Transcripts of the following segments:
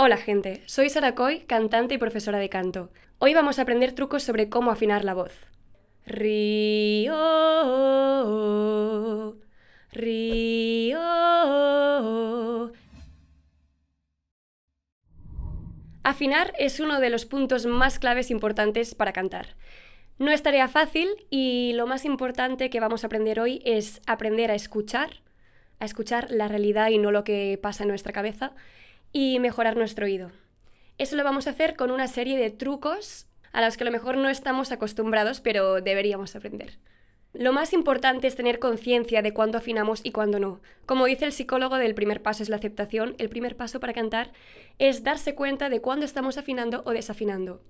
Hola gente, soy Sara Coy, cantante y profesora de canto. Hoy vamos a aprender trucos sobre cómo afinar la voz. Afinar es uno de los puntos más claves importantes para cantar. No es tarea fácil y lo más importante que vamos a aprender hoy es aprender a escuchar, a escuchar la realidad y no lo que pasa en nuestra cabeza y mejorar nuestro oído. Eso lo vamos a hacer con una serie de trucos a los que a lo mejor no estamos acostumbrados, pero deberíamos aprender. Lo más importante es tener conciencia de cuándo afinamos y cuándo no. Como dice el psicólogo del primer paso es la aceptación, el primer paso para cantar es darse cuenta de cuándo estamos afinando o desafinando.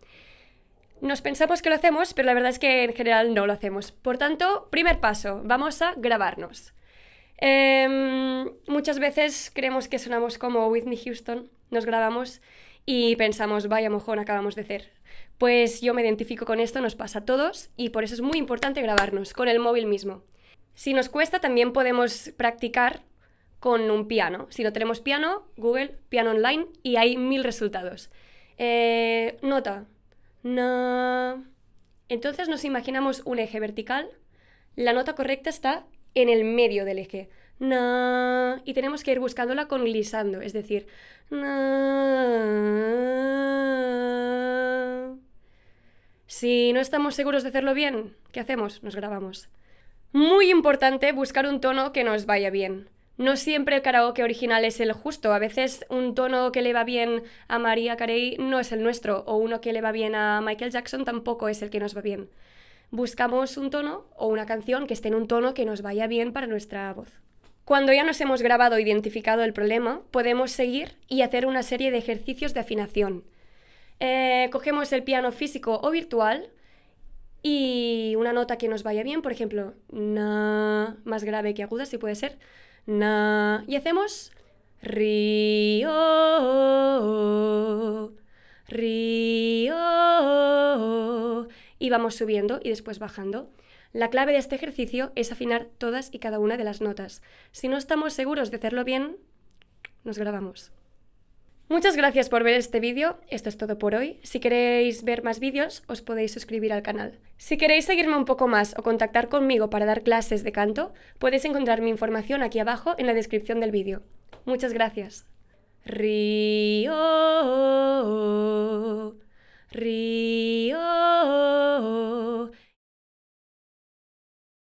Nos pensamos que lo hacemos, pero la verdad es que en general no lo hacemos. Por tanto, primer paso, vamos a grabarnos. Em, muchas veces creemos que sonamos como Whitney Houston, nos grabamos y pensamos, vaya mojón acabamos de hacer. Pues yo me identifico con esto, nos pasa a todos y por eso es muy importante grabarnos con el móvil mismo. Si nos cuesta, también podemos practicar con un piano. Si no tenemos piano, Google, piano online y hay mil resultados. Eh, nota. No. Entonces nos imaginamos un eje vertical. La nota correcta está en el medio del eje. y tenemos que ir buscándola con es decir, Si no estamos seguros de hacerlo bien, ¿qué hacemos? Nos grabamos. Muy importante buscar un tono que nos vaya bien. No siempre el karaoke original es el justo, a veces un tono que le va bien a María Carey no es el nuestro, o uno que le va bien a Michael Jackson tampoco es el que nos va bien buscamos un tono o una canción que esté en un tono que nos vaya bien para nuestra voz. Cuando ya nos hemos grabado e identificado el problema, podemos seguir y hacer una serie de ejercicios de afinación. Eh, cogemos el piano físico o virtual y una nota que nos vaya bien, por ejemplo, na, más grave que aguda, si puede ser, na, y hacemos ri, o, ri, y vamos subiendo y después bajando. La clave de este ejercicio es afinar todas y cada una de las notas. Si no estamos seguros de hacerlo bien, nos grabamos. Muchas gracias por ver este vídeo, esto es todo por hoy. Si queréis ver más vídeos, os podéis suscribir al canal. Si queréis seguirme un poco más o contactar conmigo para dar clases de canto, podéis encontrar mi información aquí abajo en la descripción del vídeo. Muchas gracias. Río,